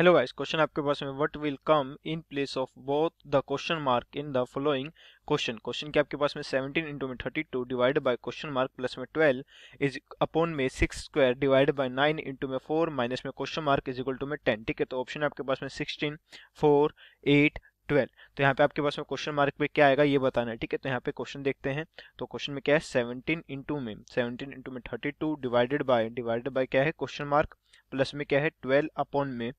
Hello guys question आपके पास में what will come in place of both the question mark in the following question question के आपके पास में 17 इंटू में thirty two divide by question mark plus में 12 इज अपॉन में six square divide by nine into में four minus में question mark is equal to में टेन ठीक है तो ऑप्शन आपके पास में सिक्सटीन फोर एट 12. तो यहाँ पे आपके पास में क्वेश्चन मार्क पे क्या आएगा ये बताना है ठीक है तो यहाँ पे क्वेश्चन देखते हैं तो क्वेश्चन में क्या है 17 इंटू में 17 इंटू में 32 डिवाइडेड बाय डिवाइडेड बाय क्या है क्वेश्चन मार्क प्लस में क्या है 12 अपॉन में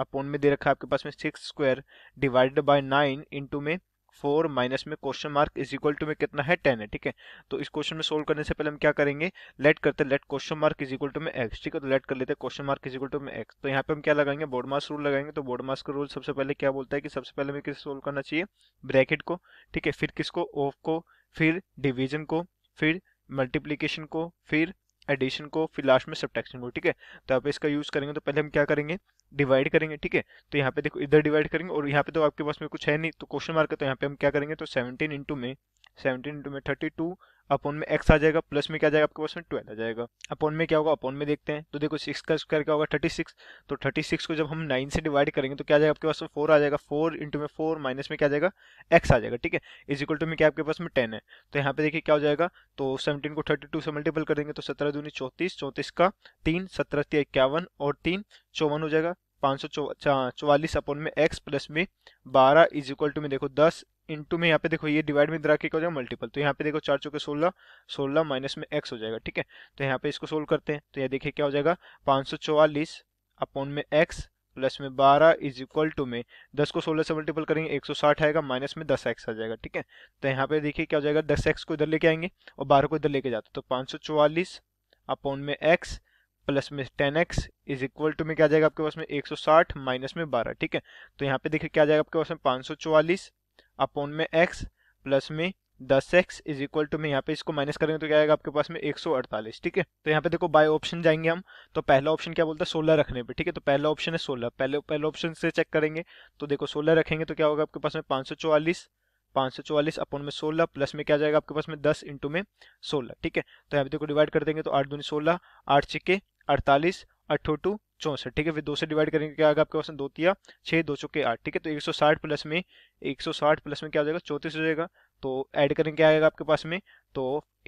अपोन में दे रखा है आपके पास में six square divided by nine into में फोर माइनस में question mark is equal to में कितना है टेन है ठीक है तो इस क्वेश्चन में सोल्व करने से पहले हम क्या करेंगे लेट करते let question mark is equal to में एक्स ठीक है तो लेट कर लेते हैं question mark is equal to में एक्स तो यहाँ पे हम क्या लगाएंगे बोर्ड मार्स रूल लगाएंगे तो बोर्ड मार्स का रूल सबसे पहले क्या बोलता है कि सबसे पहले हमें किसे सोल्व करना चाहिए ब्रैकेट को ठीक है फिर किसको ऑफ को फिर डिविजन को फिर मल्टीप्लीकेशन को फिर एडिशन को फिर लास्ट में सब्ट्रैक्शन को ठीक है तो आप इसका यूज़ करेंगे तो पहले हम क्या करेंगे डिवाइड करेंगे ठीक है तो यहाँ पे देखो इधर डिवाइड करेंगे और यहाँ पे तो आपके पास में कुछ है नहीं तो क्वेश्चन मार्क है तो यहाँ पे हम क्या करेंगे तो सेवनटीन इंटू में सेवनटीन इंटू में थर्टी टू अपोन में एक्स आ जाएगा प्लस में क्या जाएगा आपके पास में ट्वेल्व आ जाएगा अपोन में क्या होगा अपोन में देखते हैं तो देखो सिक्स का स्क्वायर क्या होगा थर्टी सिक्स तो थर्टी सिक्स को जब हम नाइन से डिवाइड करेंगे तो क्या जाएगा आपके पास में फोर आ जाएगा फोर इंटू में फोर माइनस में क्या जाएगा एक्स आ जाएगा ठीक है इज इक्वल टू में क्या आपके पास में टेन है तो यहाँ पे देखिए क्या हो जाएगा तो सेवनटीन को थर्टी टू से मल्टीपल कर देंगे तो सत्रह दूनी चौंतीस चौंतीस का तीन सत्रह इक्यावन और तीन चौवन हो जाएगा पाँच सौ चौवालीस अपोन में एक्स प्लस में बारह इज इक्वल टू में देखो दस इंटू में यहाँ पे देखो ये डिवाइड में दरा के क्या हो जाएगा मल्टीपल तो यहाँ पे देखो चार चौके सोलह सोलह माइनस में एक्स हो जाएगा ठीक है तो यहाँ पे इसको सोल्व करते हैं तो ये देखिए क्या हो जाएगा पाँच सौ चौवालीस अपॉन में एक्स प्लस में बारह इज इक्वल टू में दस को सोलह से मल्टीपल करेंगे एक सौ साठ आएगा माइनस में दस एक्स आ जाएगा ठीक है तो यहाँ पे देखिए क्या हो जाएगा दस एक्स को इधर लेके आएंगे और बारह को इधर लेके जाते तो पाँच सौ चौवालीस अपॉन में एक्स प्लस में ten X is equal to में क्या जाएगा आपके पास में एक सौ साठ माइनस में बारह ठीक है तो यहाँ पे देखिए क्या जाएगा आपके पास में पाँच सौ चौवालीस अपोन में एक्स प्लस में दस एक्स इज इक्वल टू में यहाँ पे इसको माइनस करेंगे तो क्या आएगा आपके पास में एक सौ अड़तालीस ठीक है तो यहाँ पे देखो बाय ऑप्शन जाएंगे हम तो पहला ऑप्शन क्या बोलता है सोलह रखने पे ठीक है तो पहला ऑप्शन है सोलह पहले पहले ऑप्शन से चेक करेंगे तो देखो सोलह रखेंगे तो क्या होगा आपके पास में पाँच सौ चौवालीस पाँच सौ चौवालीस अपन में सोलह प्लस में क्या जाएगा आपके पास में दस इंटू में सोलह ठीक है तो यहाँ पे देखो डिवाइड कर देंगे तो आठ दूनी सोलह आठ छिक्के अड़तालीस अठो टू चौंसठ ठीक है फिर दो से डिवाइड करेंगे क्या आएगा आपके पास दो तिया छः दो चौके आठ ठीक है तो 160 प्लस में 160 प्लस में क्या हो जाएगा चौंतीस हो जाएगा तो ऐड करेंगे क्या आएगा आपके पास में तो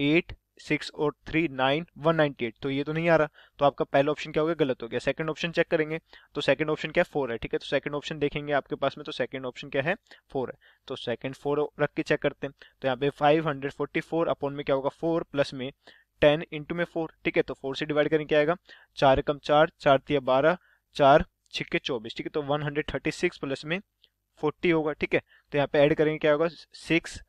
एट सिक्स और three nine one ninety eight तो ये तो नहीं आ रहा तो आपका पहला ऑप्शन क्या हो गया गलत हो गया सेकंड ऑप्शन चेक करेंगे तो सेकंड ऑप्शन क्या है फोर है ठीक है तो सेकंड ऑप्शन देखेंगे आपके पास में तो सेकंड ऑप्शन क्या है फोर है तो सेकंड फोर रख के चेक करते हैं तो यहाँ पे five hundred forty four upon में क्या होगा फोर प्लस में टेन इंटू में फोर ठीक है तो फोर से डिवाइड करें क्या आएगा चार कम चार चार तिया बारह चार छिक्के चौबीस ठीक है तो one hundred thirty six plus में फोर्टी होगा ठीक है तो यहाँ पे ऐड करेंगे क्या होगा सिक्स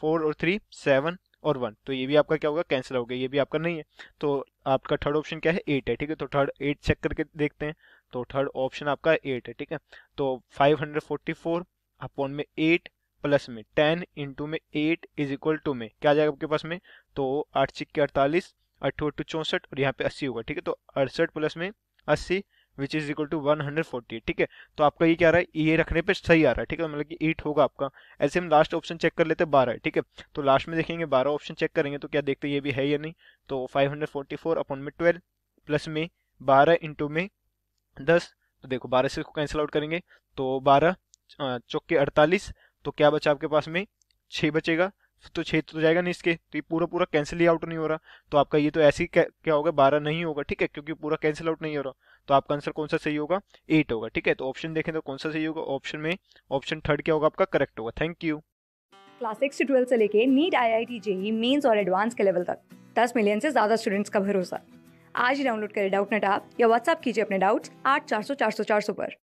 फोर और थ्री सेवन और वन तो ये भी आपका क्या होगा कैंसिल हो गया ये भी आपका नहीं है तो आपका थर्ड ऑप्शन क्या है एट है ठीक है तो थर्ड एट चेक करके देखते हैं तो थर्ड ऑप्शन आपका एट है ठीक है तो five hundred forty four upon में एट प्लस में टेन इंटू में एट इज इक्वल टू में क्या आ जाएगा आपके पास में तो आठ सिक्के अड़तालीस अट्ठोटू चौंसठ और यहाँ पे अस्सी होगा ठीक है तो अड़सठ प्लस में अस्सी which is equal to one hundred forty ठीक है तो आपका ये क्या रहा है ये रखने पे सही आ रहा है ठीक है तो मतलब कि एट होगा आपका ऐसे हम लास्ट ऑप्शन चेक कर लेते हैं बारह ठीक है थीके? तो लास्ट में देखेंगे बारह ऑप्शन चेक करेंगे तो क्या देखते हैं ये भी है या नहीं तो five hundred forty four upon में ट्वेल्व प्लस में बारह इंटू में दस तो देखो बारह से इसको कैंसिल आउट करेंगे तो बारह चौके अड़तालीस तो क्या बचा आपके पास में छः बचेगा तो छः तो जाएगा नहीं इसके तो ये पूरा पूरा कैंसिल ही आउट नहीं हो रहा तो आपका ये तो ऐसे ही क्या होगा बारह नहीं होगा ठीक है क्योंकि पूरा कैंसिल आउट नहीं हो रहा तो आपका आंसर कौन सा सही होगा एट होगा ठीक है तो ऑप्शन देखें तो कौन सा सही होगा ऑप्शन में ऑप्शन थर्ड क्या होगा आपका करेक्ट होगा थैंक यू क्लास सिक्स से ट्वेल्थ से लेके NEET I I T JEE mains और एडवांस के लेवल तक दस मिलियन से ज़्यादा स्टूडेंट्स का भरोसा आज ही डाउनलोड करें डाउट नेट आप या व्हाट्सअप कीजिए अपने डाउट्स आठ चार सौ चार सौ चार सौ पर